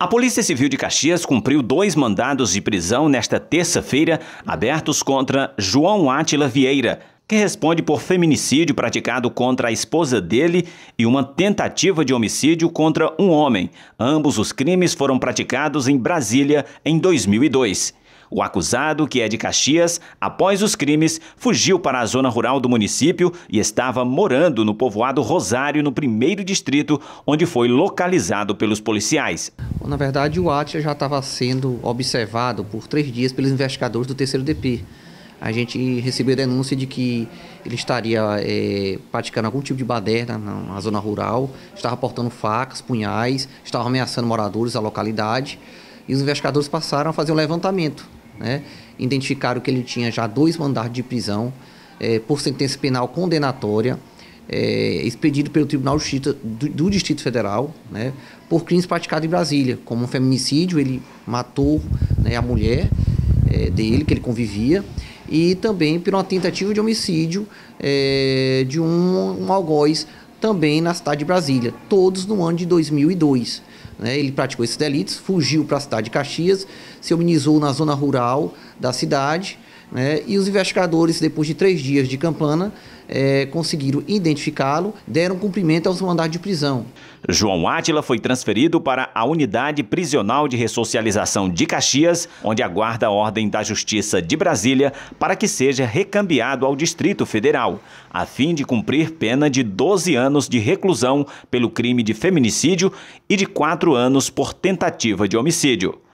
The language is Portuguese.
A Polícia Civil de Caxias cumpriu dois mandados de prisão nesta terça-feira, abertos contra João Átila Vieira, que responde por feminicídio praticado contra a esposa dele e uma tentativa de homicídio contra um homem. Ambos os crimes foram praticados em Brasília em 2002. O acusado, que é de Caxias, após os crimes, fugiu para a zona rural do município e estava morando no povoado Rosário, no primeiro distrito, onde foi localizado pelos policiais. Na verdade, o Atia já estava sendo observado por três dias pelos investigadores do terceiro DP. A gente recebeu a denúncia de que ele estaria é, praticando algum tipo de baderna na zona rural, estava portando facas, punhais, estava ameaçando moradores da localidade. E os investigadores passaram a fazer um levantamento. Né? Identificaram que ele tinha já dois mandados de prisão é, por sentença penal condenatória, é, expedido pelo Tribunal Justiça do, do, Distrito Federal, né, por crimes praticados em Brasília, como um feminicídio, ele matou né, a mulher é, dele, que ele convivia, e também por uma tentativa de homicídio é, de um, um algoz também na cidade de Brasília, todos no ano de 2002. Né? Ele praticou esses delitos, fugiu para a cidade de Caxias, se organizou na zona rural da cidade, né? E os investigadores, depois de três dias de campana, é, conseguiram identificá-lo, deram cumprimento aos mandados de prisão. João Átila foi transferido para a Unidade Prisional de Ressocialização de Caxias, onde aguarda a ordem da Justiça de Brasília para que seja recambiado ao Distrito Federal, a fim de cumprir pena de 12 anos de reclusão pelo crime de feminicídio e de 4 anos por tentativa de homicídio.